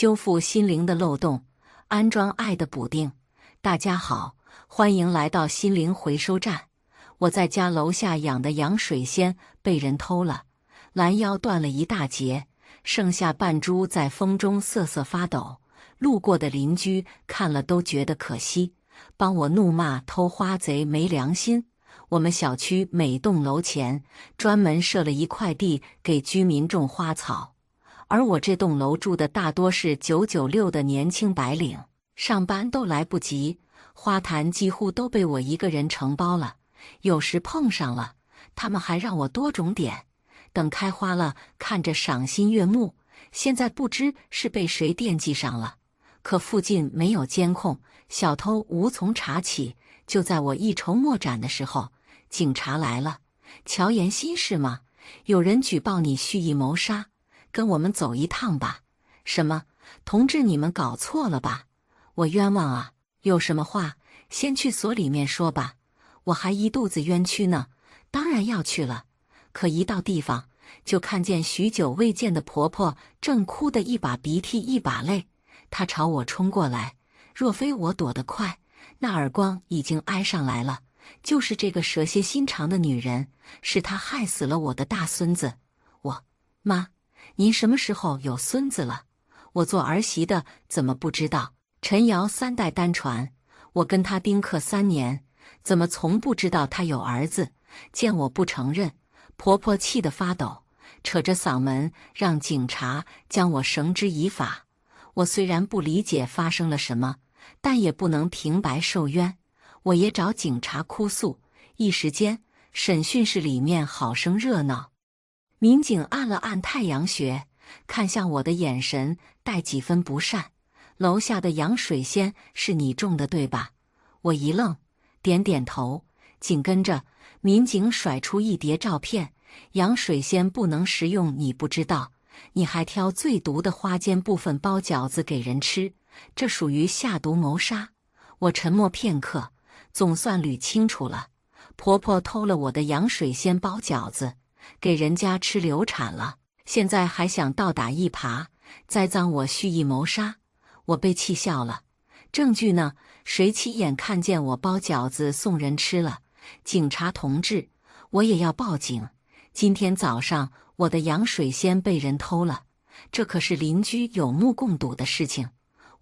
修复心灵的漏洞，安装爱的补丁。大家好，欢迎来到心灵回收站。我在家楼下养的洋水仙被人偷了，拦腰断了一大截，剩下半株在风中瑟瑟发抖。路过的邻居看了都觉得可惜，帮我怒骂偷花贼没良心。我们小区每栋楼前专门设了一块地给居民种花草。而我这栋楼住的大多是九九六的年轻白领，上班都来不及。花坛几乎都被我一个人承包了，有时碰上了，他们还让我多种点，等开花了看着赏心悦目。现在不知是被谁惦记上了，可附近没有监控，小偷无从查起。就在我一筹莫展的时候，警察来了。乔妍心是吗？有人举报你蓄意谋杀。跟我们走一趟吧。什么，同志，你们搞错了吧？我冤枉啊！有什么话先去所里面说吧。我还一肚子冤屈呢，当然要去了。可一到地方，就看见许久未见的婆婆正哭得一把鼻涕一把泪。她朝我冲过来，若非我躲得快，那耳光已经挨上来了。就是这个蛇蝎心肠的女人，是她害死了我的大孙子。我，妈。您什么时候有孙子了？我做儿媳的怎么不知道？陈瑶三代单传，我跟他丁克三年，怎么从不知道他有儿子？见我不承认，婆婆气得发抖，扯着嗓门让警察将我绳之以法。我虽然不理解发生了什么，但也不能平白受冤。我也找警察哭诉，一时间审讯室里面好生热闹。民警按了按太阳穴，看向我的眼神带几分不善。楼下的洋水仙是你种的，对吧？我一愣，点点头。紧跟着，民警甩出一叠照片。洋水仙不能食用，你不知道？你还挑最毒的花尖部分包饺子给人吃，这属于下毒谋杀。我沉默片刻，总算捋清楚了：婆婆偷了我的洋水仙包饺子。给人家吃流产了，现在还想倒打一耙，栽赃我蓄意谋杀，我被气笑了。证据呢？谁亲眼看见我包饺子送人吃了？警察同志，我也要报警。今天早上我的洋水仙被人偷了，这可是邻居有目共睹的事情。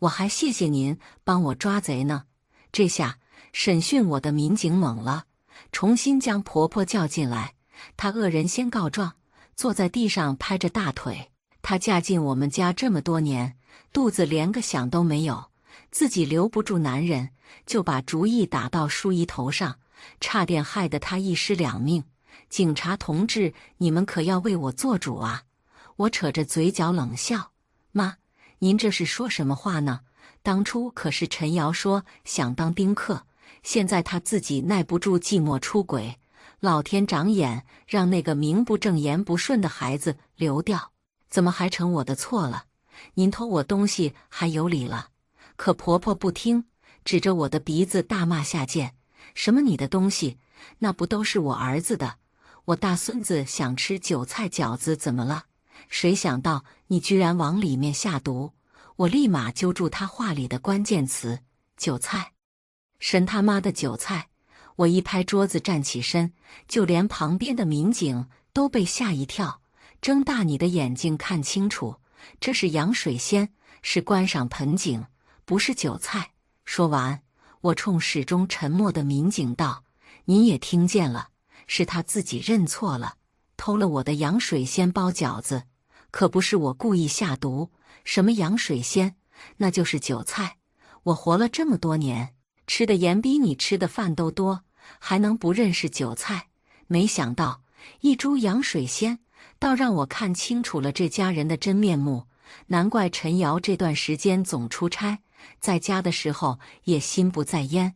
我还谢谢您帮我抓贼呢。这下审讯我的民警懵了，重新将婆婆叫进来。他恶人先告状，坐在地上拍着大腿。她嫁进我们家这么多年，肚子连个响都没有，自己留不住男人，就把主意打到淑姨头上，差点害得她一尸两命。警察同志，你们可要为我做主啊！我扯着嘴角冷笑：“妈，您这是说什么话呢？当初可是陈瑶说想当丁克，现在她自己耐不住寂寞出轨。”老天长眼，让那个名不正言不顺的孩子流掉，怎么还成我的错了？您偷我东西还有理了？可婆婆不听，指着我的鼻子大骂下贱。什么你的东西？那不都是我儿子的？我大孙子想吃韭菜饺子，怎么了？谁想到你居然往里面下毒？我立马揪住他话里的关键词：韭菜，神他妈的韭菜！我一拍桌子，站起身，就连旁边的民警都被吓一跳，睁大你的眼睛看清楚，这是洋水仙，是观赏盆景，不是韭菜。说完，我冲始终沉默的民警道：“你也听见了，是他自己认错了，偷了我的洋水仙包饺子，可不是我故意下毒。什么洋水仙，那就是韭菜。我活了这么多年，吃的盐比你吃的饭都多。”还能不认识韭菜？没想到一株洋水仙，倒让我看清楚了这家人的真面目。难怪陈瑶这段时间总出差，在家的时候也心不在焉。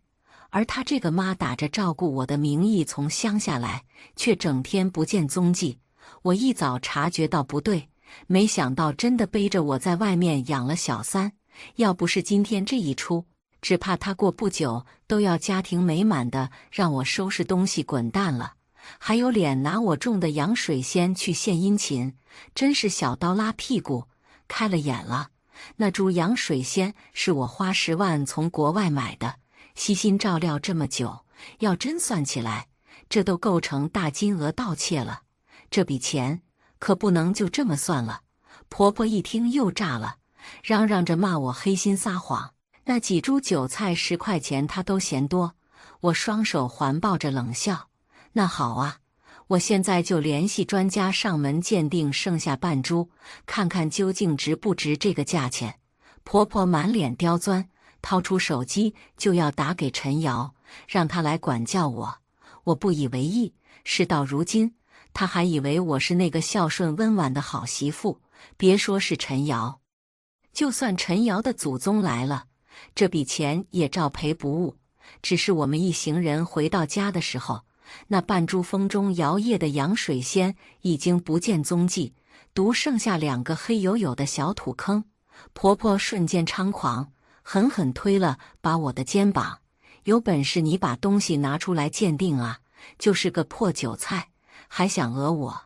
而他这个妈打着照顾我的名义从乡下来，却整天不见踪迹。我一早察觉到不对，没想到真的背着我在外面养了小三。要不是今天这一出，只怕他过不久都要家庭美满的，让我收拾东西滚蛋了。还有脸拿我种的洋水仙去献殷勤，真是小刀拉屁股开了眼了。那株洋水仙是我花十万从国外买的，悉心照料这么久，要真算起来，这都构成大金额盗窃了。这笔钱可不能就这么算了。婆婆一听又炸了，嚷嚷着骂我黑心撒谎。那几株韭菜十块钱，她都嫌多。我双手环抱着冷笑：“那好啊，我现在就联系专家上门鉴定，剩下半株看看究竟值不值这个价钱。”婆婆满脸刁钻，掏出手机就要打给陈瑶，让她来管教我。我不以为意。事到如今，她还以为我是那个孝顺温婉的好媳妇。别说是陈瑶，就算陈瑶的祖宗来了。这笔钱也照赔不误，只是我们一行人回到家的时候，那半株风中摇曳的洋水仙已经不见踪迹，独剩下两个黑黝黝的小土坑。婆婆瞬间猖狂，狠狠推了把我的肩膀：“有本事你把东西拿出来鉴定啊！就是个破韭菜，还想讹我？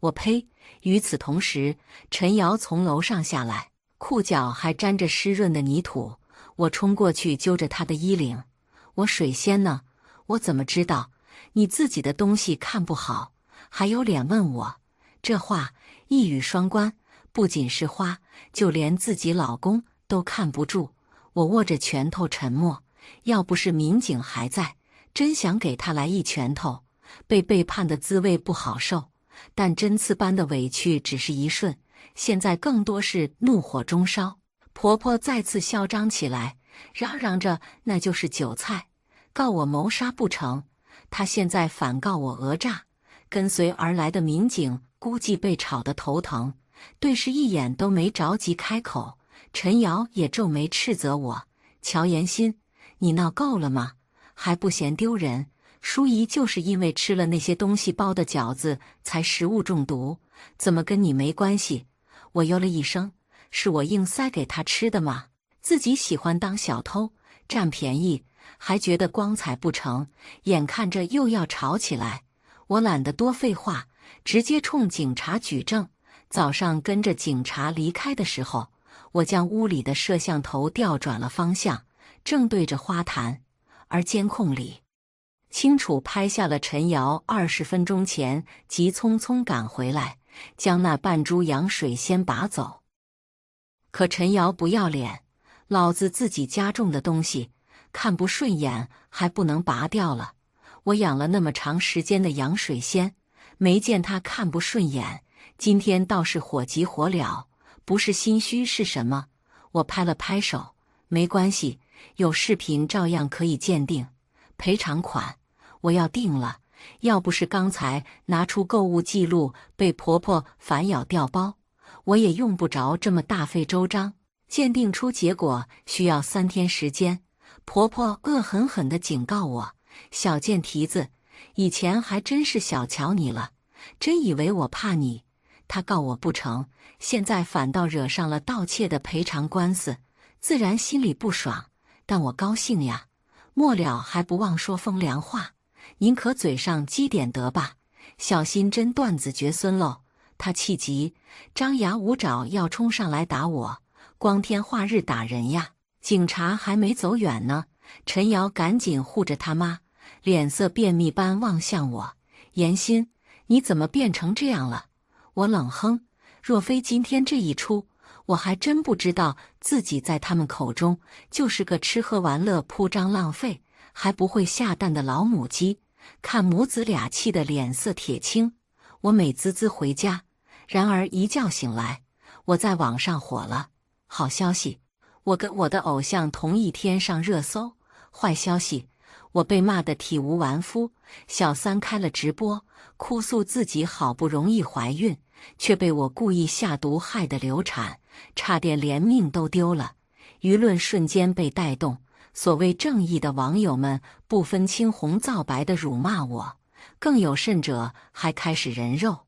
我呸！”与此同时，陈瑶从楼上下来，裤脚还沾着湿润的泥土。我冲过去揪着他的衣领，我水仙呢？我怎么知道？你自己的东西看不好，还有脸问我？这话一语双关，不仅是花，就连自己老公都看不住。我握着拳头沉默。要不是民警还在，真想给他来一拳头。被背叛的滋味不好受，但针刺般的委屈只是一瞬，现在更多是怒火中烧。婆婆再次嚣张起来，嚷嚷着：“那就是韭菜，告我谋杀不成，她现在反告我讹诈。”跟随而来的民警估计被吵得头疼，对视一眼都没着急开口。陈瑶也皱眉斥责我：“乔妍欣，你闹够了吗？还不嫌丢人？淑仪就是因为吃了那些东西包的饺子才食物中毒，怎么跟你没关系？”我哟了一声。是我硬塞给他吃的吗？自己喜欢当小偷占便宜，还觉得光彩不成？眼看着又要吵起来，我懒得多废话，直接冲警察举证。早上跟着警察离开的时候，我将屋里的摄像头调转了方向，正对着花坛，而监控里清楚拍下了陈瑶二十分钟前急匆匆赶回来，将那半株羊水仙拔走。可陈瑶不要脸，老子自己家种的东西看不顺眼还不能拔掉了。我养了那么长时间的洋水仙，没见他看不顺眼，今天倒是火急火燎，不是心虚是什么？我拍了拍手，没关系，有视频照样可以鉴定，赔偿款我要定了。要不是刚才拿出购物记录被婆婆反咬掉包。我也用不着这么大费周章，鉴定出结果需要三天时间。婆婆恶狠狠地警告我：“小贱蹄子，以前还真是小瞧你了，真以为我怕你？他告我不成，现在反倒惹上了盗窃的赔偿官司，自然心里不爽。但我高兴呀，末了还不忘说风凉话：您可嘴上积点德吧，小心真断子绝孙喽。”他气急，张牙舞爪要冲上来打我，光天化日打人呀！警察还没走远呢，陈瑶赶紧护着他妈，脸色便秘般望向我。严心，你怎么变成这样了？我冷哼，若非今天这一出，我还真不知道自己在他们口中就是个吃喝玩乐、铺张浪费、还不会下蛋的老母鸡。看母子俩气得脸色铁青，我美滋滋回家。然而一觉醒来，我在网上火了。好消息，我跟我的偶像同一天上热搜；坏消息，我被骂得体无完肤。小三开了直播，哭诉自己好不容易怀孕，却被我故意下毒害得流产，差点连命都丢了。舆论瞬间被带动，所谓正义的网友们不分青红皂白地辱骂我，更有甚者还开始人肉。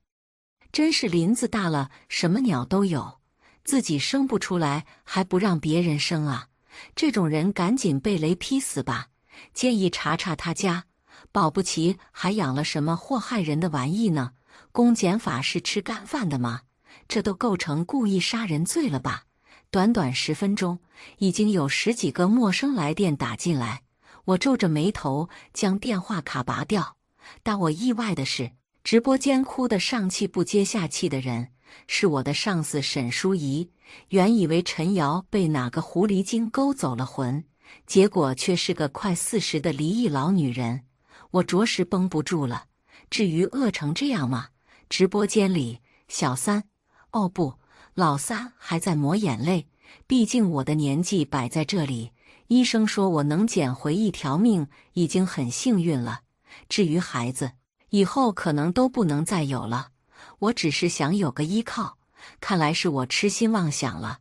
真是林子大了，什么鸟都有。自己生不出来，还不让别人生啊？这种人赶紧被雷劈死吧！建议查查他家，保不齐还养了什么祸害人的玩意呢？公检法是吃干饭的吗？这都构成故意杀人罪了吧？短短十分钟，已经有十几个陌生来电打进来，我皱着眉头将电话卡拔掉。但我意外的是。直播间哭得上气不接下气的人是我的上司沈淑仪。原以为陈瑶被哪个狐狸精勾走了魂，结果却是个快四十的离异老女人，我着实绷不住了。至于饿成这样吗？直播间里小三，哦不，老三还在抹眼泪。毕竟我的年纪摆在这里，医生说我能捡回一条命已经很幸运了。至于孩子。以后可能都不能再有了。我只是想有个依靠，看来是我痴心妄想了。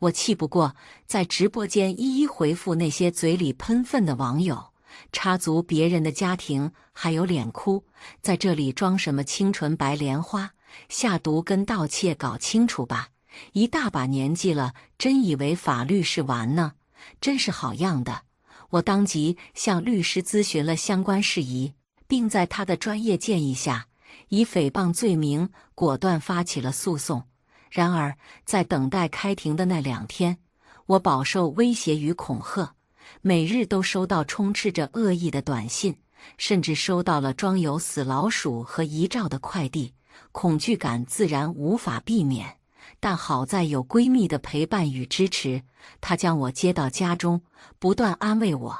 我气不过，在直播间一一回复那些嘴里喷粪的网友，插足别人的家庭还有脸哭，在这里装什么清纯白莲花？下毒跟盗窃搞清楚吧！一大把年纪了，真以为法律是玩呢？真是好样的！我当即向律师咨询了相关事宜。并在他的专业建议下，以诽谤罪名果断发起了诉讼。然而，在等待开庭的那两天，我饱受威胁与恐吓，每日都收到充斥着恶意的短信，甚至收到了装有死老鼠和遗照的快递。恐惧感自然无法避免，但好在有闺蜜的陪伴与支持，她将我接到家中，不断安慰我，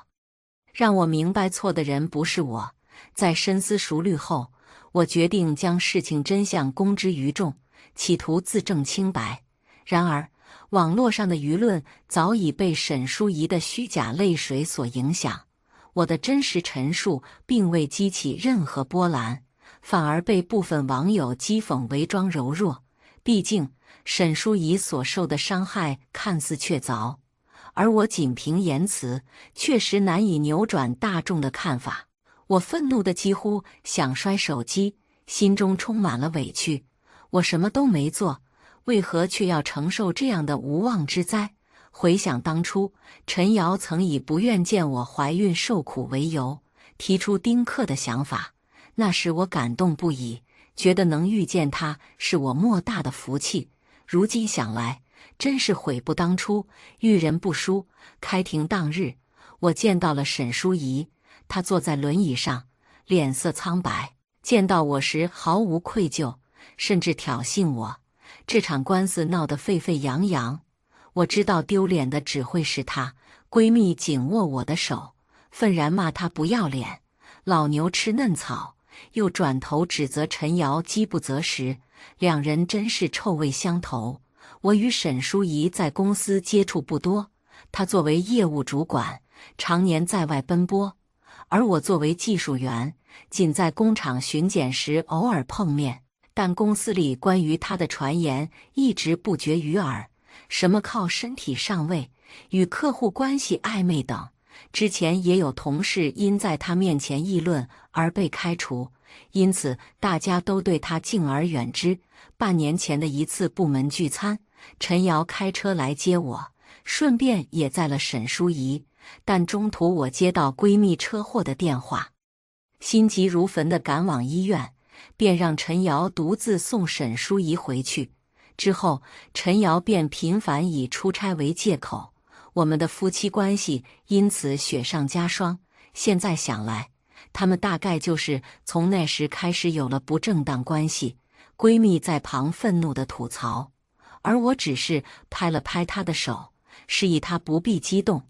让我明白错的人不是我。在深思熟虑后，我决定将事情真相公之于众，企图自证清白。然而，网络上的舆论早已被沈淑仪的虚假泪水所影响，我的真实陈述并未激起任何波澜，反而被部分网友讥讽为装柔弱。毕竟，沈淑仪所受的伤害看似确凿，而我仅凭言辞确实难以扭转大众的看法。我愤怒的几乎想摔手机，心中充满了委屈。我什么都没做，为何却要承受这样的无妄之灾？回想当初，陈瑶曾以不愿见我怀孕受苦为由，提出丁克的想法，那时我感动不已，觉得能遇见他是我莫大的福气。如今想来，真是悔不当初，遇人不淑。开庭当日，我见到了沈淑仪。他坐在轮椅上，脸色苍白。见到我时毫无愧疚，甚至挑衅我。这场官司闹得沸沸扬扬，我知道丢脸的只会是他。闺蜜紧握我的手，愤然骂他不要脸，老牛吃嫩草。又转头指责陈瑶饥不择食，两人真是臭味相投。我与沈淑怡在公司接触不多，她作为业务主管，常年在外奔波。而我作为技术员，仅在工厂巡检时偶尔碰面，但公司里关于他的传言一直不绝于耳，什么靠身体上位、与客户关系暧昧等。之前也有同事因在他面前议论而被开除，因此大家都对他敬而远之。半年前的一次部门聚餐，陈瑶开车来接我，顺便也载了沈淑仪。但中途我接到闺蜜车祸的电话，心急如焚的赶往医院，便让陈瑶独自送沈淑仪回去。之后，陈瑶便频繁以出差为借口，我们的夫妻关系因此雪上加霜。现在想来，他们大概就是从那时开始有了不正当关系。闺蜜在旁愤怒的吐槽，而我只是拍了拍她的手，示意她不必激动。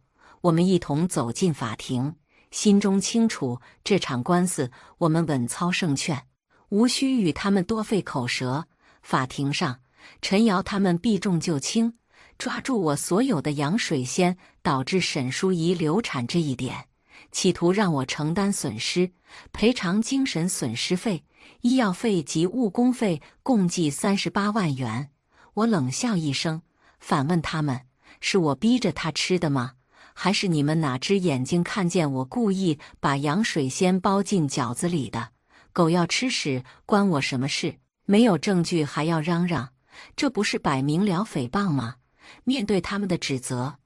我们一同走进法庭，心中清楚这场官司我们稳操胜券，无需与他们多费口舌。法庭上，陈瑶他们避重就轻，抓住我所有的羊水仙导致沈淑仪流产这一点，企图让我承担损失，赔偿精神损失费、医药费及误工费共计三十八万元。我冷笑一声，反问他们：“是我逼着他吃的吗？”还是你们哪只眼睛看见我故意把羊水仙包进饺子里的？狗要吃屎关我什么事？没有证据还要嚷嚷，这不是摆明了诽谤吗？面对他们的指责，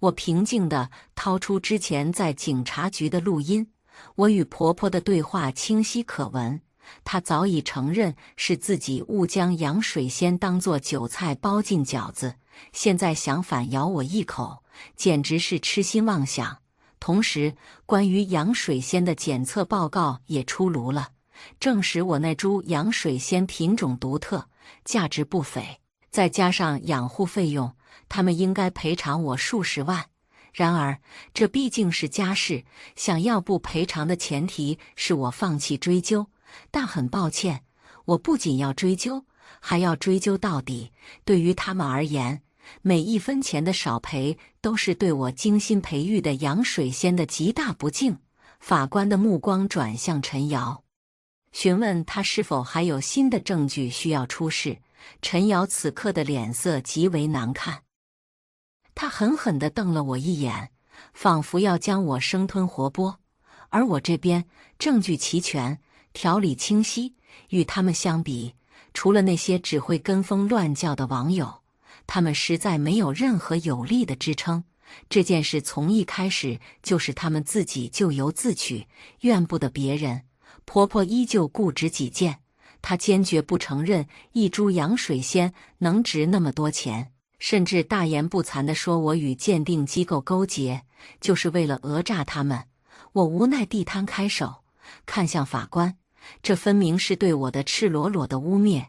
我平静地掏出之前在警察局的录音，我与婆婆的对话清晰可闻，她早已承认是自己误将羊水仙当做韭菜包进饺子，现在想反咬我一口。简直是痴心妄想。同时，关于羊水仙的检测报告也出炉了，证实我那株羊水仙品种独特，价值不菲。再加上养护费用，他们应该赔偿我数十万。然而，这毕竟是家事，想要不赔偿的前提是我放弃追究。但很抱歉，我不仅要追究，还要追究到底。对于他们而言，每一分钱的少赔都是对我精心培育的洋水仙的极大不敬。法官的目光转向陈瑶，询问他是否还有新的证据需要出示。陈瑶此刻的脸色极为难看，他狠狠地瞪了我一眼，仿佛要将我生吞活剥。而我这边证据齐全，条理清晰，与他们相比，除了那些只会跟风乱叫的网友。他们实在没有任何有力的支撑，这件事从一开始就是他们自己咎由自取，怨不得别人。婆婆依旧固执己见，她坚决不承认一株洋水仙能值那么多钱，甚至大言不惭地说：“我与鉴定机构勾结，就是为了讹诈他们。”我无奈地摊开手，看向法官，这分明是对我的赤裸裸的污蔑。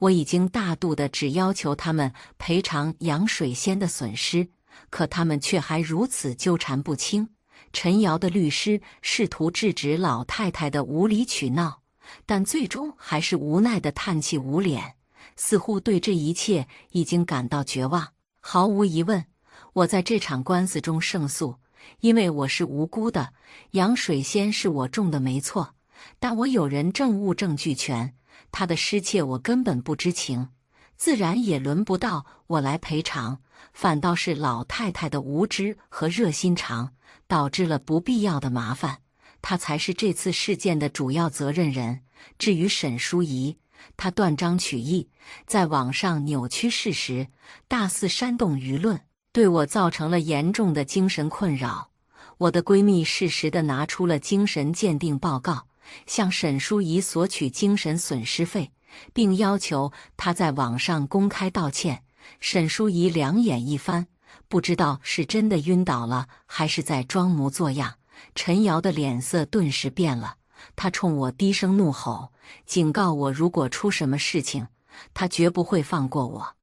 我已经大度的只要求他们赔偿杨水仙的损失，可他们却还如此纠缠不清。陈瑶的律师试图制止老太太的无理取闹，但最终还是无奈的叹气捂脸，似乎对这一切已经感到绝望。毫无疑问，我在这场官司中胜诉，因为我是无辜的。杨水仙是我种的没错，但我有人证物证俱全。他的失窃我根本不知情，自然也轮不到我来赔偿。反倒是老太太的无知和热心肠导致了不必要的麻烦，她才是这次事件的主要责任人。至于沈淑仪，她断章取义，在网上扭曲事实，大肆煽动舆论，对我造成了严重的精神困扰。我的闺蜜适时地拿出了精神鉴定报告。向沈淑仪索取精神损失费，并要求他在网上公开道歉。沈淑仪两眼一翻，不知道是真的晕倒了，还是在装模作样。陈瑶的脸色顿时变了，他冲我低声怒吼，警告我：如果出什么事情，他绝不会放过我。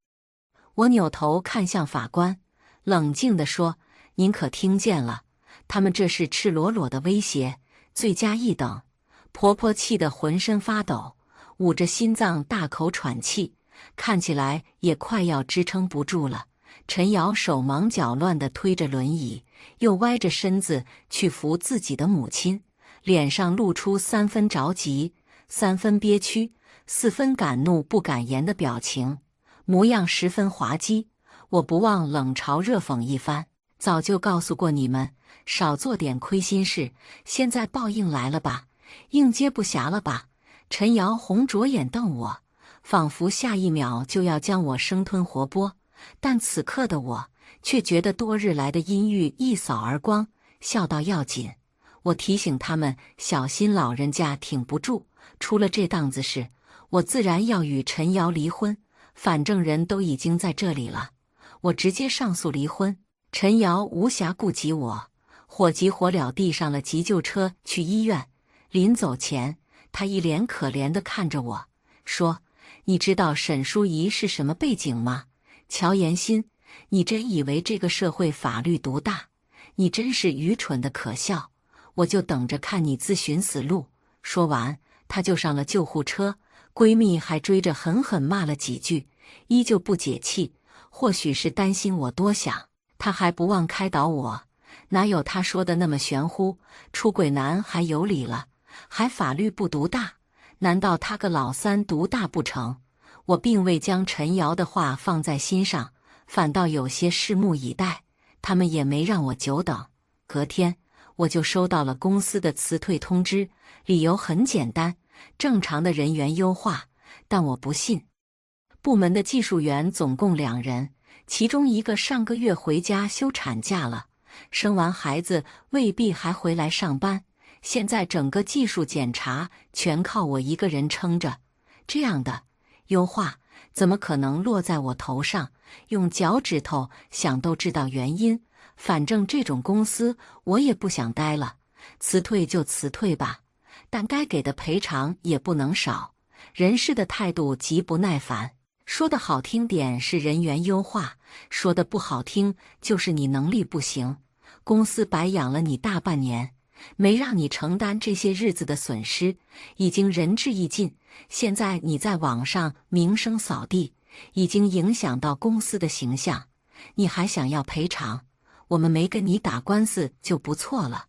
我扭头看向法官，冷静地说：“您可听见了？他们这是赤裸裸的威胁，罪加一等。”婆婆气得浑身发抖，捂着心脏大口喘气，看起来也快要支撑不住了。陈瑶手忙脚乱地推着轮椅，又歪着身子去扶自己的母亲，脸上露出三分着急、三分憋屈、四分敢怒不敢言的表情，模样十分滑稽。我不忘冷嘲热讽一番：“早就告诉过你们，少做点亏心事，现在报应来了吧。”应接不暇了吧？陈瑶红着眼瞪我，仿佛下一秒就要将我生吞活剥。但此刻的我却觉得多日来的阴郁一扫而光，笑道：“要紧。”我提醒他们小心老人家挺不住，出了这档子事，我自然要与陈瑶离婚。反正人都已经在这里了，我直接上诉离婚。陈瑶无暇顾及我，火急火燎地上了急救车去医院。临走前，他一脸可怜的看着我说：“你知道沈淑仪是什么背景吗？”乔妍心，你真以为这个社会法律独大？你真是愚蠢的可笑！我就等着看你自寻死路。说完，他就上了救护车。闺蜜还追着狠狠骂了几句，依旧不解气。或许是担心我多想，她还不忘开导我：“哪有她说的那么玄乎？出轨男还有理了？”还法律不独大？难道他个老三独大不成？我并未将陈瑶的话放在心上，反倒有些拭目以待。他们也没让我久等，隔天我就收到了公司的辞退通知，理由很简单，正常的人员优化。但我不信，部门的技术员总共两人，其中一个上个月回家休产假了，生完孩子未必还回来上班。现在整个技术检查全靠我一个人撑着，这样的优化怎么可能落在我头上？用脚趾头想都知道原因。反正这种公司我也不想待了，辞退就辞退吧，但该给的赔偿也不能少。人事的态度极不耐烦，说的好听点是人员优化，说的不好听就是你能力不行，公司白养了你大半年。没让你承担这些日子的损失，已经仁至义尽。现在你在网上名声扫地，已经影响到公司的形象，你还想要赔偿？我们没跟你打官司就不错了。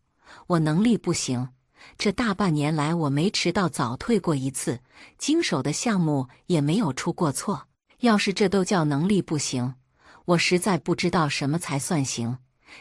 我能力不行，这大半年来我没迟到早退过一次，经手的项目也没有出过错。要是这都叫能力不行，我实在不知道什么才算行。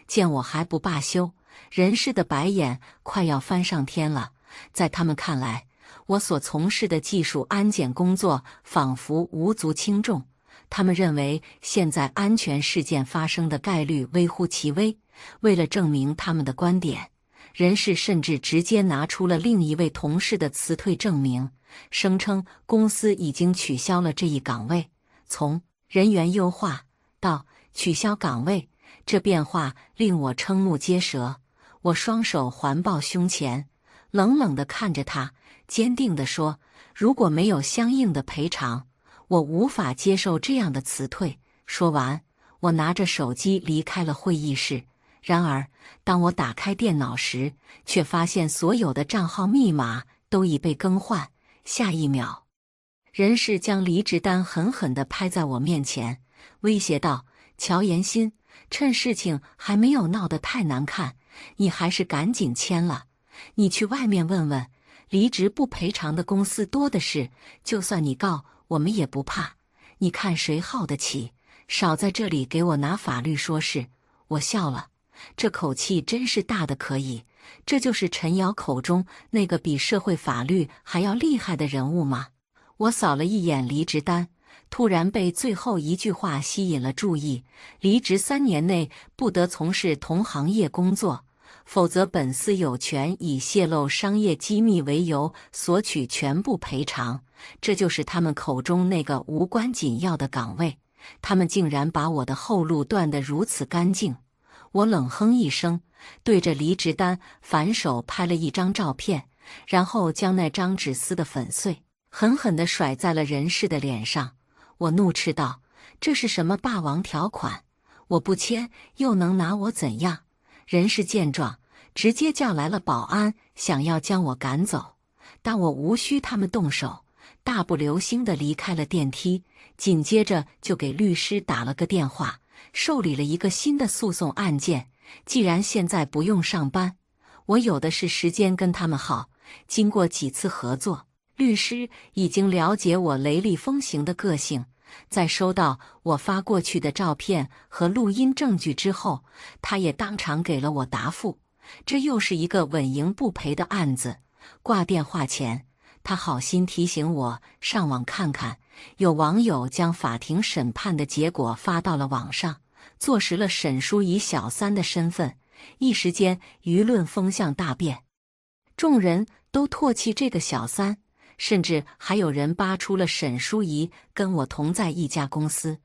见我还不罢休。人事的白眼快要翻上天了，在他们看来，我所从事的技术安检工作仿佛无足轻重。他们认为，现在安全事件发生的概率微乎其微。为了证明他们的观点，人事甚至直接拿出了另一位同事的辞退证明，声称公司已经取消了这一岗位，从人员优化到取消岗位。这变化令我瞠目结舌，我双手环抱胸前，冷冷的看着他，坚定的说：“如果没有相应的赔偿，我无法接受这样的辞退。”说完，我拿着手机离开了会议室。然而，当我打开电脑时，却发现所有的账号密码都已被更换。下一秒，人事将离职单狠狠地拍在我面前，威胁道：“乔妍欣。趁事情还没有闹得太难看，你还是赶紧签了。你去外面问问，离职不赔偿的公司多的是。就算你告我们也不怕，你看谁耗得起？少在这里给我拿法律说事！我笑了，这口气真是大的可以。这就是陈瑶口中那个比社会法律还要厉害的人物吗？我扫了一眼离职单。突然被最后一句话吸引了注意，离职三年内不得从事同行业工作，否则本司有权以泄露商业机密为由索取全部赔偿。这就是他们口中那个无关紧要的岗位，他们竟然把我的后路断得如此干净。我冷哼一声，对着离职单反手拍了一张照片，然后将那张纸撕得粉碎，狠狠地甩在了人事的脸上。我怒斥道：“这是什么霸王条款？我不签又能拿我怎样？”人事见状，直接叫来了保安，想要将我赶走。但我无需他们动手，大步流星的离开了电梯。紧接着，就给律师打了个电话，受理了一个新的诉讼案件。既然现在不用上班，我有的是时间跟他们耗。经过几次合作，律师已经了解我雷厉风行的个性。在收到我发过去的照片和录音证据之后，他也当场给了我答复。这又是一个稳赢不赔的案子。挂电话前，他好心提醒我上网看看，有网友将法庭审判的结果发到了网上，坐实了沈叔以小三的身份，一时间舆论风向大变，众人都唾弃这个小三。甚至还有人扒出了沈淑仪跟我同在一家公司，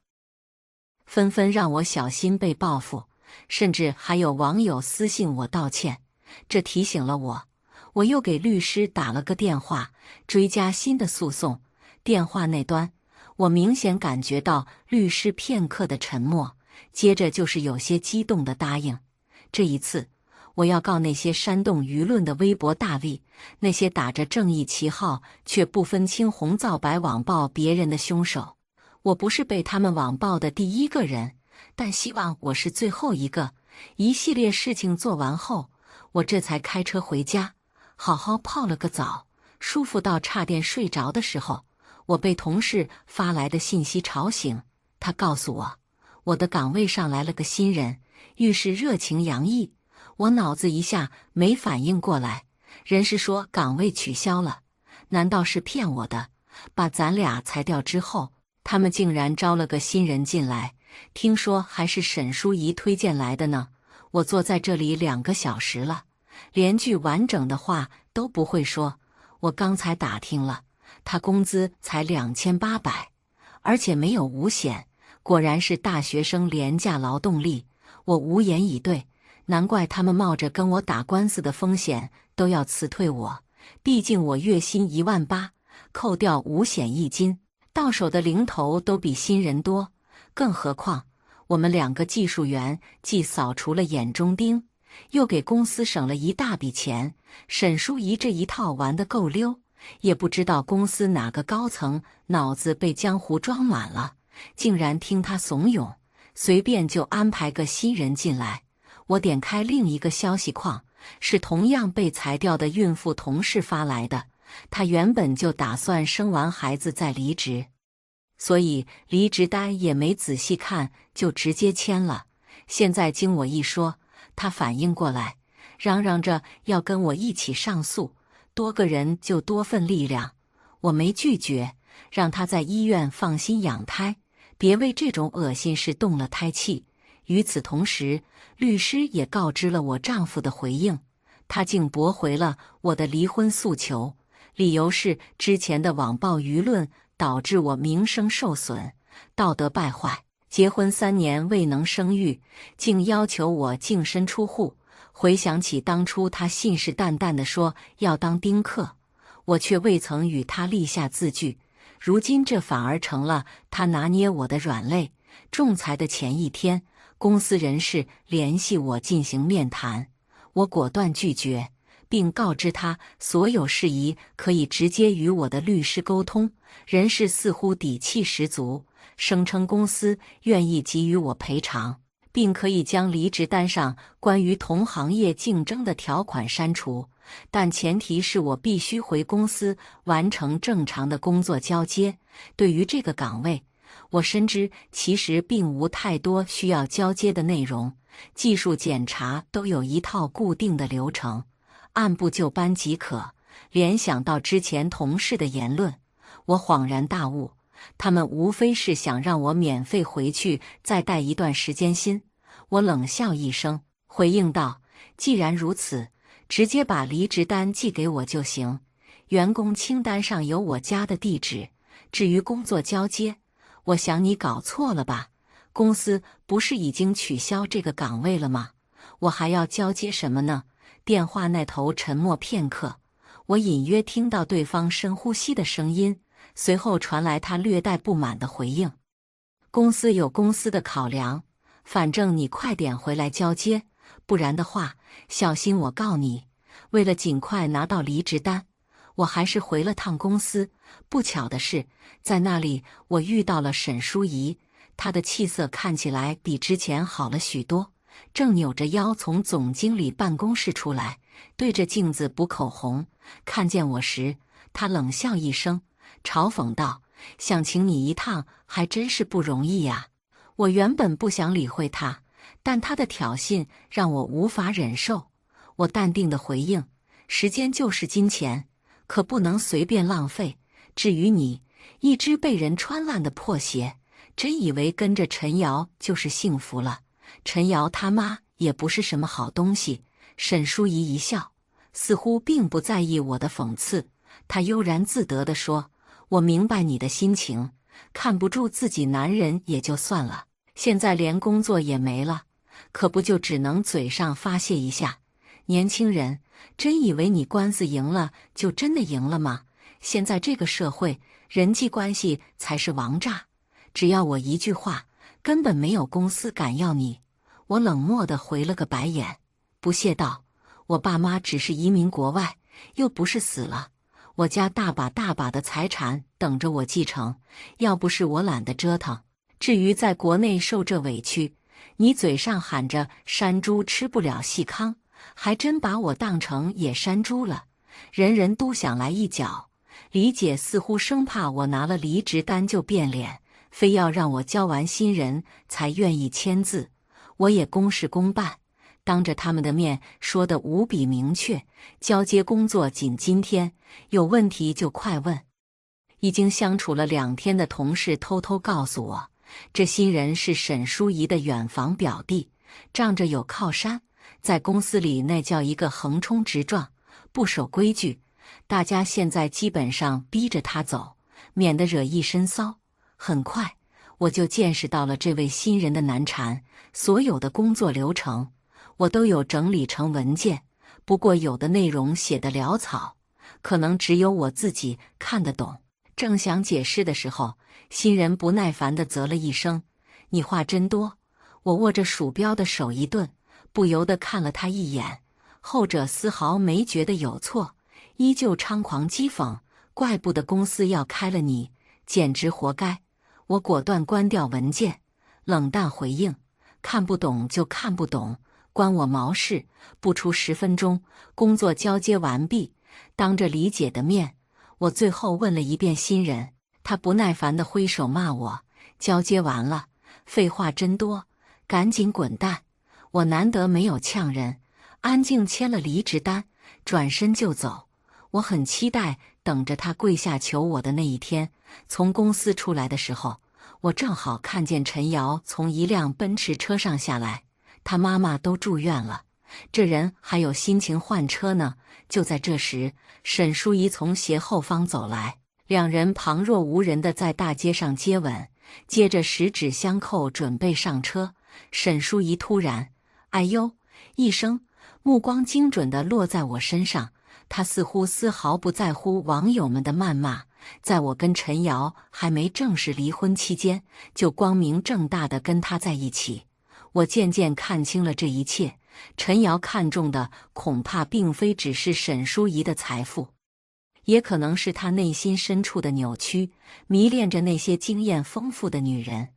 纷纷让我小心被报复。甚至还有网友私信我道歉，这提醒了我，我又给律师打了个电话，追加新的诉讼。电话那端，我明显感觉到律师片刻的沉默，接着就是有些激动的答应。这一次。我要告那些煽动舆论的微博大 V，那些打着正义旗号却不分青红皂白网暴别人的凶手。我不是被他们网暴的第一个人，但希望我是最后一个。一系列事情做完后，我这才开车回家，好好泡了个澡，舒服到差点睡着的时候，我被同事发来的信息吵醒。他告诉我，我的岗位上来了个新人，遇事热情洋溢。我脑子一下没反应过来，人事说岗位取消了？难道是骗我的？把咱俩裁掉之后，他们竟然招了个新人进来，听说还是沈淑仪推荐来的呢。我坐在这里两个小时了，连句完整的话都不会说。我刚才打听了，他工资才两千八百，而且没有五险，果然是大学生廉价劳动力。我无言以对。难怪他们冒着跟我打官司的风险都要辞退我，毕竟我月薪一万八，扣掉五险一金，到手的零头都比新人多。更何况我们两个技术员既扫除了眼中钉，又给公司省了一大笔钱。沈淑仪这一套玩得够溜，也不知道公司哪个高层脑子被江湖装满了，竟然听他怂恿，随便就安排个新人进来。我点开另一个消息框，是同样被裁掉的孕妇同事发来的。她原本就打算生完孩子再离职，所以离职单也没仔细看，就直接签了。现在经我一说，她反应过来，嚷嚷着要跟我一起上诉，多个人就多份力量。我没拒绝，让她在医院放心养胎，别为这种恶心事动了胎气。与此同时，律师也告知了我丈夫的回应，他竟驳回了我的离婚诉求，理由是之前的网暴舆论导致我名声受损、道德败坏，结婚三年未能生育，竟要求我净身出户。回想起当初他信誓旦旦的说要当丁克，我却未曾与他立下字据，如今这反而成了他拿捏我的软肋。仲裁的前一天。公司人事联系我进行面谈，我果断拒绝，并告知他所有事宜可以直接与我的律师沟通。人事似乎底气十足，声称公司愿意给予我赔偿，并可以将离职单上关于同行业竞争的条款删除，但前提是我必须回公司完成正常的工作交接。对于这个岗位。我深知，其实并无太多需要交接的内容，技术检查都有一套固定的流程，按部就班即可。联想到之前同事的言论，我恍然大悟，他们无非是想让我免费回去再带一段时间薪。我冷笑一声回应道：“既然如此，直接把离职单寄给我就行。员工清单上有我家的地址，至于工作交接。”我想你搞错了吧？公司不是已经取消这个岗位了吗？我还要交接什么呢？电话那头沉默片刻，我隐约听到对方深呼吸的声音，随后传来他略带不满的回应：“公司有公司的考量，反正你快点回来交接，不然的话，小心我告你。为了尽快拿到离职单。”我还是回了趟公司，不巧的是，在那里我遇到了沈淑仪，她的气色看起来比之前好了许多，正扭着腰从总经理办公室出来，对着镜子补口红。看见我时，她冷笑一声，嘲讽道：“想请你一趟还真是不容易呀。”我原本不想理会她，但她的挑衅让我无法忍受。我淡定的回应：“时间就是金钱。”可不能随便浪费。至于你，一只被人穿烂的破鞋，真以为跟着陈瑶就是幸福了？陈瑶他妈也不是什么好东西。沈淑仪一笑，似乎并不在意我的讽刺，她悠然自得地说：“我明白你的心情，看不住自己男人也就算了，现在连工作也没了，可不就只能嘴上发泄一下。”年轻人，真以为你官司赢了就真的赢了吗？现在这个社会，人际关系才是王炸。只要我一句话，根本没有公司敢要你。我冷漠的回了个白眼，不屑道：“我爸妈只是移民国外，又不是死了。我家大把大把的财产等着我继承，要不是我懒得折腾。至于在国内受这委屈，你嘴上喊着山猪吃不了细糠。”还真把我当成野山猪了，人人都想来一脚。李姐似乎生怕我拿了离职单就变脸，非要让我交完新人才愿意签字。我也公事公办，当着他们的面说的无比明确：交接工作仅今天，有问题就快问。已经相处了两天的同事偷偷告诉我，这新人是沈淑仪的远房表弟，仗着有靠山。在公司里，那叫一个横冲直撞，不守规矩。大家现在基本上逼着他走，免得惹一身骚。很快，我就见识到了这位新人的难缠。所有的工作流程，我都有整理成文件，不过有的内容写得潦草，可能只有我自己看得懂。正想解释的时候，新人不耐烦地啧了一声：“你话真多。”我握着鼠标的手一顿。不由得看了他一眼，后者丝毫没觉得有错，依旧猖狂讥讽。怪不得公司要开了你，简直活该！我果断关掉文件，冷淡回应：“看不懂就看不懂，关我毛事！”不出十分钟，工作交接完毕。当着李姐的面，我最后问了一遍新人，他不耐烦地挥手骂我：“交接完了，废话真多，赶紧滚蛋！”我难得没有呛人，安静签了离职单，转身就走。我很期待等着他跪下求我的那一天。从公司出来的时候，我正好看见陈瑶从一辆奔驰车上下来，他妈妈都住院了，这人还有心情换车呢。就在这时，沈淑仪从斜后方走来，两人旁若无人的在大街上接吻，接着十指相扣，准备上车。沈淑仪突然。哎呦！一声，目光精准的落在我身上。他似乎丝毫不在乎网友们的谩骂。在我跟陈瑶还没正式离婚期间，就光明正大的跟他在一起。我渐渐看清了这一切。陈瑶看中的恐怕并非只是沈淑仪的财富，也可能是他内心深处的扭曲，迷恋着那些经验丰富的女人。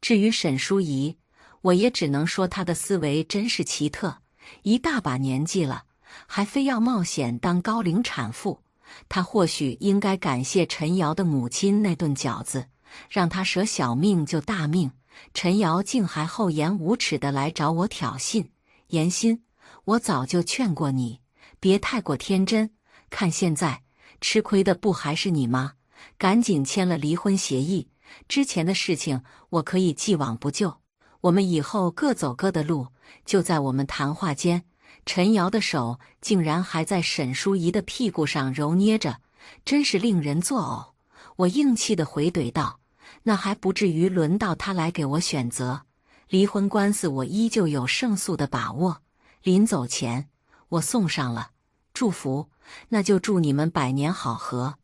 至于沈淑仪，我也只能说，他的思维真是奇特。一大把年纪了，还非要冒险当高龄产妇。他或许应该感谢陈瑶的母亲那顿饺子，让他舍小命救大命。陈瑶竟还厚颜无耻地来找我挑衅。严心，我早就劝过你，别太过天真。看现在，吃亏的不还是你吗？赶紧签了离婚协议。之前的事情，我可以既往不咎。我们以后各走各的路。就在我们谈话间，陈瑶的手竟然还在沈淑仪的屁股上揉捏着，真是令人作呕。我硬气的回怼道：“那还不至于轮到他来给我选择离婚官司，我依旧有胜诉的把握。”临走前，我送上了祝福，那就祝你们百年好合。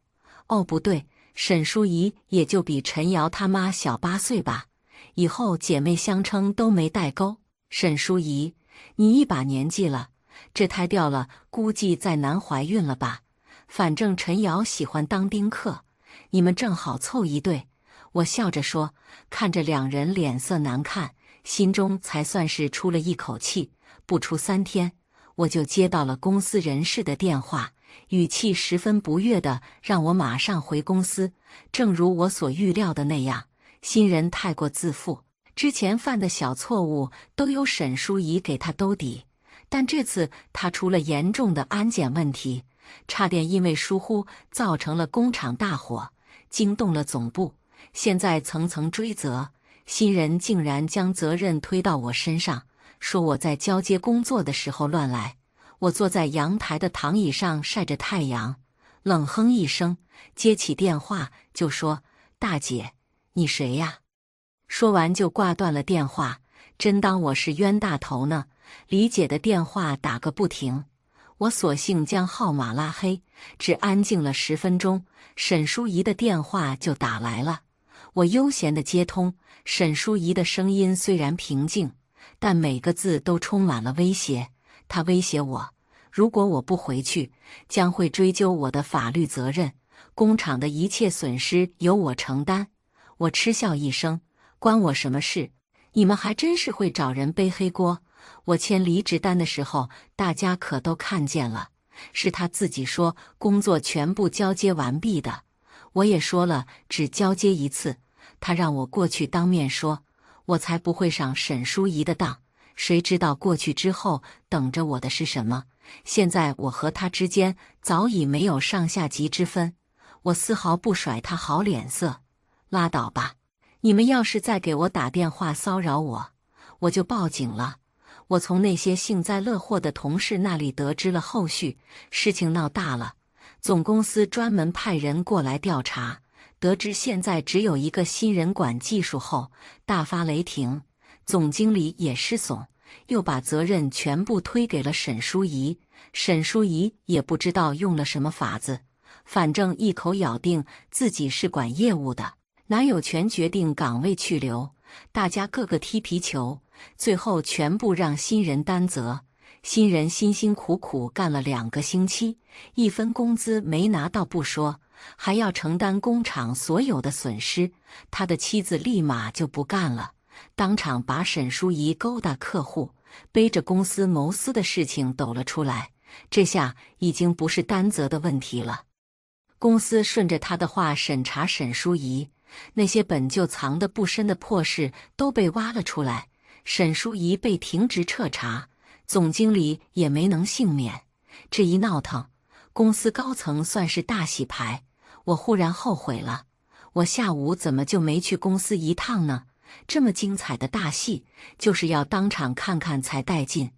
哦，不对，沈淑仪也就比陈瑶他妈小八岁吧。以后姐妹相称都没代沟。沈淑仪，你一把年纪了，这胎掉了，估计再难怀孕了吧？反正陈瑶喜欢当宾客，你们正好凑一对。我笑着说，看着两人脸色难看，心中才算是出了一口气。不出三天，我就接到了公司人事的电话，语气十分不悦的让我马上回公司。正如我所预料的那样。新人太过自负，之前犯的小错误都由沈淑仪给他兜底，但这次他出了严重的安检问题，差点因为疏忽造成了工厂大火，惊动了总部。现在层层追责，新人竟然将责任推到我身上，说我在交接工作的时候乱来。我坐在阳台的躺椅上晒着太阳，冷哼一声，接起电话就说：“大姐。”你谁呀？说完就挂断了电话。真当我是冤大头呢？李姐的电话打个不停，我索性将号码拉黑。只安静了十分钟，沈淑怡的电话就打来了。我悠闲的接通。沈淑怡的声音虽然平静，但每个字都充满了威胁。她威胁我，如果我不回去，将会追究我的法律责任，工厂的一切损失由我承担。我嗤笑一声：“关我什么事？你们还真是会找人背黑锅。我签离职单的时候，大家可都看见了，是他自己说工作全部交接完毕的。我也说了，只交接一次。他让我过去当面说，我才不会上沈淑仪的当。谁知道过去之后，等着我的是什么？现在我和他之间早已没有上下级之分，我丝毫不甩他好脸色。”拉倒吧！你们要是再给我打电话骚扰我，我就报警了。我从那些幸灾乐祸的同事那里得知了后续事情闹大了，总公司专门派人过来调查，得知现在只有一个新人管技术后，大发雷霆。总经理也是怂，又把责任全部推给了沈淑仪。沈淑仪也不知道用了什么法子，反正一口咬定自己是管业务的。哪有权决定岗位去留？大家各个踢皮球，最后全部让新人担责。新人辛辛苦苦干了两个星期，一分工资没拿到不说，还要承担工厂所有的损失。他的妻子立马就不干了，当场把沈淑仪勾搭客户、背着公司谋私的事情抖了出来。这下已经不是担责的问题了，公司顺着他的话审查沈淑仪。那些本就藏得不深的破事都被挖了出来，沈淑仪被停职彻查，总经理也没能幸免。这一闹腾，公司高层算是大洗牌。我忽然后悔了，我下午怎么就没去公司一趟呢？这么精彩的大戏就是要当场看看才带劲。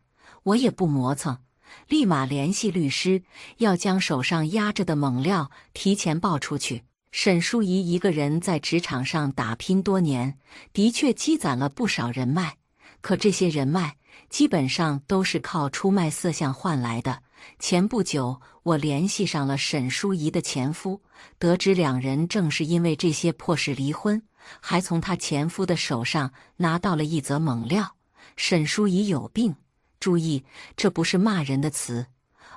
我也不磨蹭，立马联系律师，要将手上压着的猛料提前爆出去。沈淑仪一个人在职场上打拼多年，的确积攒了不少人脉，可这些人脉基本上都是靠出卖色相换来的。前不久，我联系上了沈淑仪的前夫，得知两人正是因为这些破事离婚，还从他前夫的手上拿到了一则猛料：沈淑仪有病。注意，这不是骂人的词，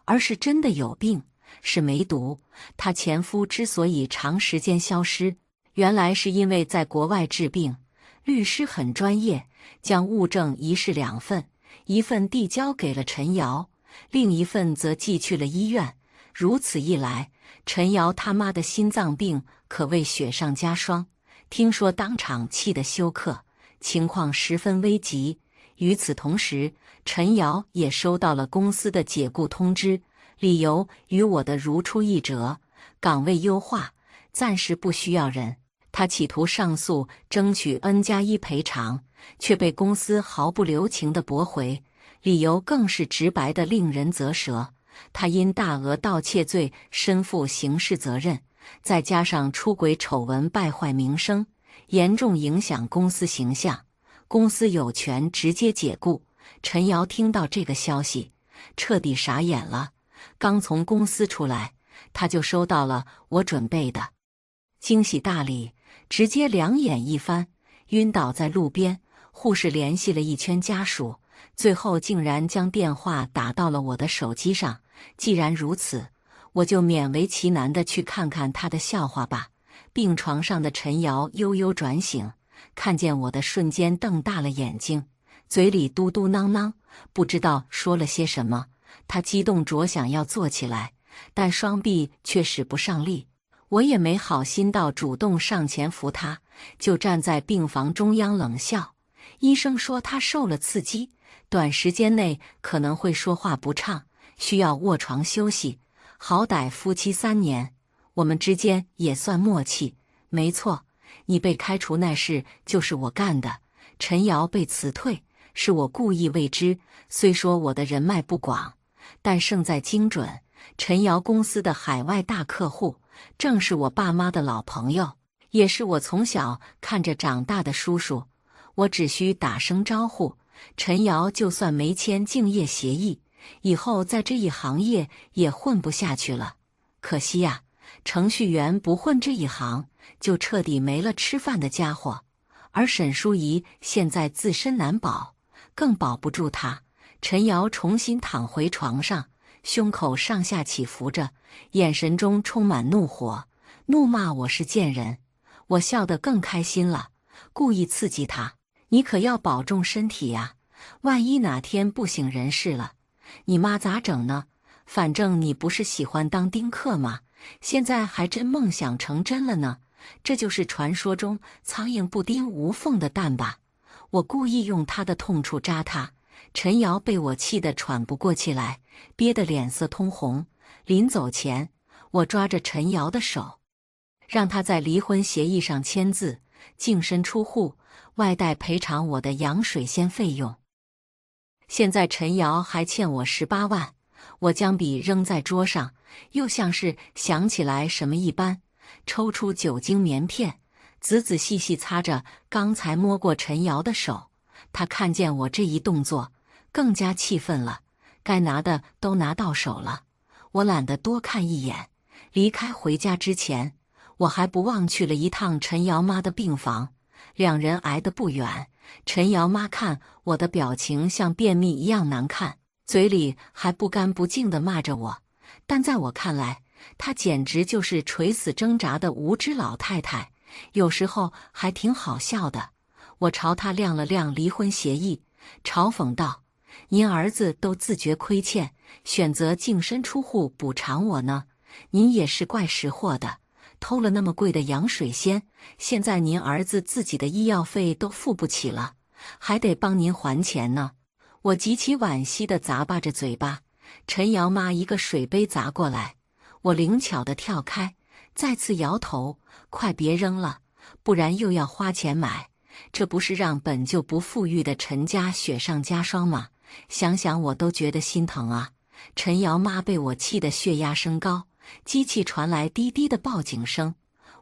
而是真的有病。是梅毒。她前夫之所以长时间消失，原来是因为在国外治病。律师很专业，将物证一式两份，一份递交给了陈瑶，另一份则寄去了医院。如此一来，陈瑶他妈的心脏病可谓雪上加霜。听说当场气得休克，情况十分危急。与此同时，陈瑶也收到了公司的解雇通知。理由与我的如出一辙，岗位优化，暂时不需要人。他企图上诉争取 N 加一赔偿，却被公司毫不留情的驳回。理由更是直白的令人啧舌。他因大额盗窃罪身负刑事责任，再加上出轨丑闻败坏名声，严重影响公司形象，公司有权直接解雇。陈瑶听到这个消息，彻底傻眼了。刚从公司出来，他就收到了我准备的惊喜大礼，直接两眼一翻，晕倒在路边。护士联系了一圈家属，最后竟然将电话打到了我的手机上。既然如此，我就勉为其难的去看看他的笑话吧。病床上的陈瑶悠悠转醒，看见我的瞬间瞪大了眼睛，嘴里嘟嘟囔囔，不知道说了些什么。他激动着想要坐起来，但双臂却使不上力。我也没好心到主动上前扶他，就站在病房中央冷笑。医生说他受了刺激，短时间内可能会说话不畅，需要卧床休息。好歹夫妻三年，我们之间也算默契。没错，你被开除那事就是我干的。陈瑶被辞退是我故意为之。虽说我的人脉不广。但胜在精准。陈瑶公司的海外大客户，正是我爸妈的老朋友，也是我从小看着长大的叔叔。我只需打声招呼，陈瑶就算没签敬业协议，以后在这一行业也混不下去了。可惜呀，程序员不混这一行，就彻底没了吃饭的家伙。而沈淑怡现在自身难保，更保不住他。陈瑶重新躺回床上，胸口上下起伏着，眼神中充满怒火，怒骂我是贱人。我笑得更开心了，故意刺激他：“你可要保重身体呀，万一哪天不省人事了，你妈咋整呢？反正你不是喜欢当丁克吗？现在还真梦想成真了呢，这就是传说中苍蝇不叮无缝的蛋吧？我故意用他的痛处扎他。”陈瑶被我气得喘不过气来，憋得脸色通红。临走前，我抓着陈瑶的手，让他在离婚协议上签字，净身出户，外带赔偿我的养水仙费用。现在陈瑶还欠我十八万，我将笔扔在桌上，又像是想起来什么一般，抽出酒精棉片，仔仔细细擦着刚才摸过陈瑶的手。他看见我这一动作，更加气愤了。该拿的都拿到手了，我懒得多看一眼。离开回家之前，我还不忘去了一趟陈瑶妈的病房。两人挨得不远，陈瑶妈看我的表情像便秘一样难看，嘴里还不干不净的骂着我。但在我看来，她简直就是垂死挣扎的无知老太太，有时候还挺好笑的。我朝他亮了亮离婚协议，嘲讽道：“您儿子都自觉亏欠，选择净身出户补偿我呢。您也是怪识货的，偷了那么贵的洋水仙，现在您儿子自己的医药费都付不起了，还得帮您还钱呢。”我极其惋惜地砸吧着嘴巴。陈瑶妈一个水杯砸过来，我灵巧地跳开，再次摇头：“快别扔了，不然又要花钱买。”这不是让本就不富裕的陈家雪上加霜吗？想想我都觉得心疼啊！陈瑶妈被我气得血压升高，机器传来滴滴的报警声。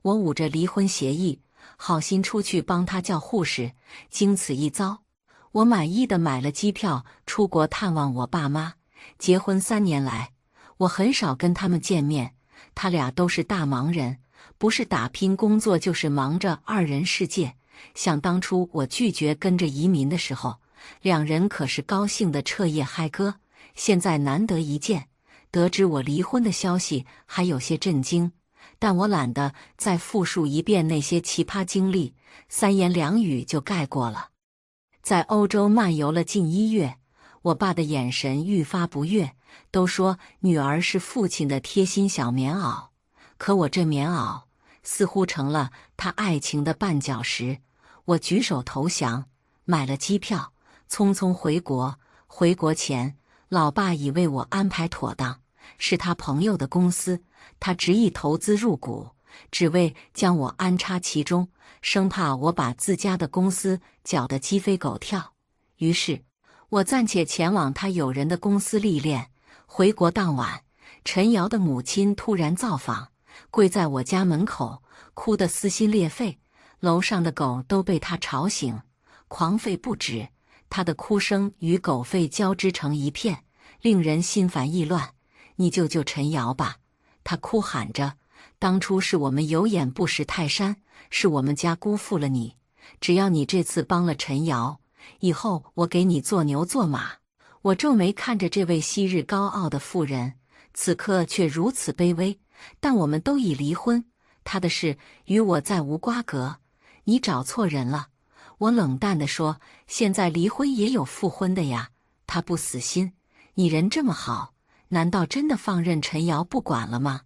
我捂着离婚协议，好心出去帮她叫护士。经此一遭，我满意的买了机票出国探望我爸妈。结婚三年来，我很少跟他们见面，他俩都是大忙人，不是打拼工作就是忙着二人世界。想当初我拒绝跟着移民的时候，两人可是高兴得彻夜嗨歌。现在难得一见，得知我离婚的消息还有些震惊。但我懒得再复述一遍那些奇葩经历，三言两语就盖过了。在欧洲漫游了近一月，我爸的眼神愈发不悦，都说女儿是父亲的贴心小棉袄，可我这棉袄……似乎成了他爱情的绊脚石，我举手投降，买了机票，匆匆回国。回国前，老爸已为我安排妥当，是他朋友的公司，他执意投资入股，只为将我安插其中，生怕我把自家的公司搅得鸡飞狗跳。于是，我暂且前往他友人的公司历练。回国当晚，陈瑶的母亲突然造访。跪在我家门口，哭得撕心裂肺，楼上的狗都被他吵醒，狂吠不止。他的哭声与狗吠交织成一片，令人心烦意乱。你救救陈瑶吧！他哭喊着：“当初是我们有眼不识泰山，是我们家辜负了你。只要你这次帮了陈瑶，以后我给你做牛做马。”我皱眉看着这位昔日高傲的妇人，此刻却如此卑微。但我们都已离婚，他的事与我再无瓜葛。你找错人了。我冷淡地说：“现在离婚也有复婚的呀。”他不死心：“你人这么好，难道真的放任陈瑶不管了吗？”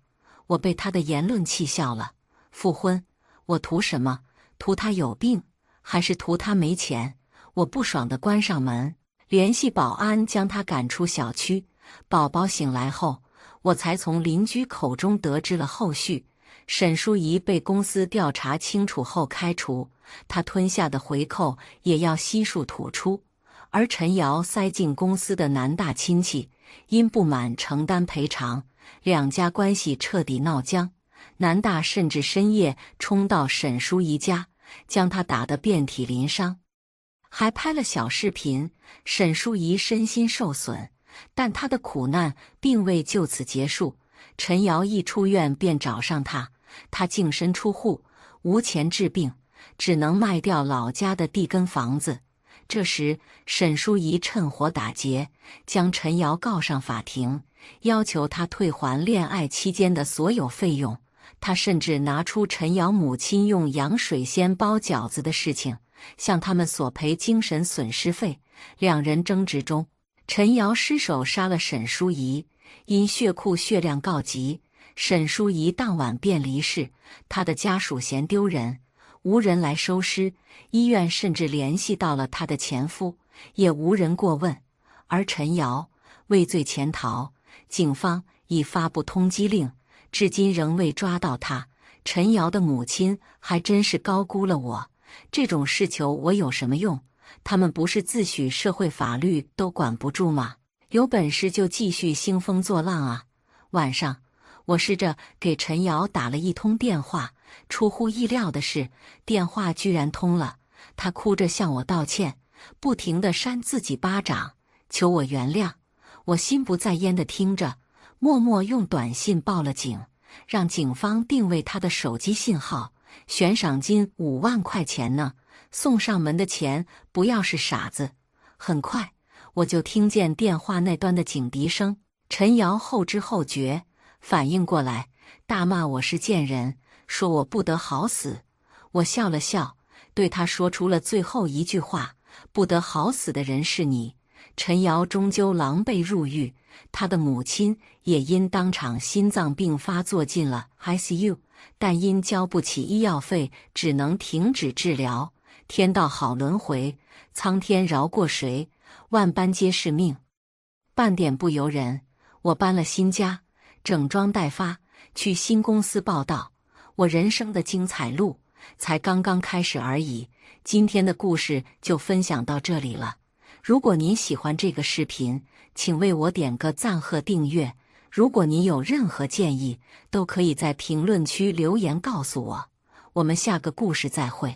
我被他的言论气笑了。复婚，我图什么？图他有病，还是图他没钱？我不爽地关上门，联系保安将他赶出小区。宝宝醒来后。我才从邻居口中得知了后续：沈淑怡被公司调查清楚后开除，她吞下的回扣也要悉数吐出；而陈瑶塞进公司的南大亲戚因不满承担赔偿，两家关系彻底闹僵。南大甚至深夜冲到沈淑怡家，将她打得遍体鳞伤，还拍了小视频。沈淑怡身心受损。但他的苦难并未就此结束。陈瑶一出院便找上他，他净身出户，无钱治病，只能卖掉老家的地跟房子。这时，沈淑仪趁火打劫，将陈瑶告上法庭，要求他退还恋爱期间的所有费用。他甚至拿出陈瑶母亲用洋水仙包饺子的事情，向他们索赔精神损失费。两人争执中。陈瑶失手杀了沈淑仪，因血库血量告急，沈淑仪当晚便离世。她的家属嫌丢人，无人来收尸。医院甚至联系到了她的前夫，也无人过问。而陈瑶畏罪潜逃，警方已发布通缉令，至今仍未抓到他。陈瑶的母亲还真是高估了我，这种事求我有什么用？他们不是自诩社会法律都管不住吗？有本事就继续兴风作浪啊！晚上，我试着给陈瑶打了一通电话，出乎意料的是，电话居然通了。她哭着向我道歉，不停的扇自己巴掌，求我原谅。我心不在焉的听着，默默用短信报了警，让警方定位她的手机信号，悬赏金五万块钱呢。送上门的钱不要是傻子。很快，我就听见电话那端的警笛声。陈瑶后知后觉，反应过来，大骂我是贱人，说我不得好死。我笑了笑，对他说出了最后一句话：“不得好死的人是你。”陈瑶终究狼狈入狱，他的母亲也因当场心脏病发作进了 I C U，但因交不起医药费，只能停止治疗。天道好轮回，苍天饶过谁？万般皆是命，半点不由人。我搬了新家，整装待发去新公司报道。我人生的精彩路才刚刚开始而已。今天的故事就分享到这里了。如果您喜欢这个视频，请为我点个赞和订阅。如果您有任何建议，都可以在评论区留言告诉我。我们下个故事再会。